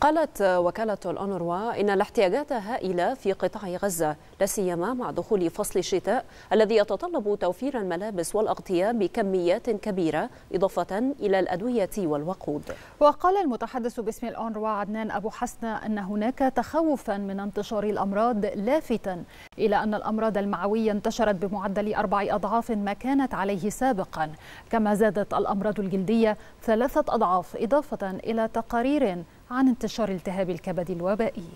قالت وكالة الأونروا إن الاحتياجات هائلة في قطاع غزة لا سيما مع دخول فصل الشتاء الذي يتطلب توفير الملابس والأغطية بكميات كبيرة إضافة إلى الأدوية والوقود وقال المتحدث باسم الأونروا عدنان أبو حسنة أن هناك تخوفا من انتشار الأمراض لافتا إلى أن الأمراض المعوية انتشرت بمعدل أربع أضعاف ما كانت عليه سابقا كما زادت الأمراض الجلدية ثلاثة أضعاف إضافة إلى تقارير عن انتشار التهاب الكبد الوبائي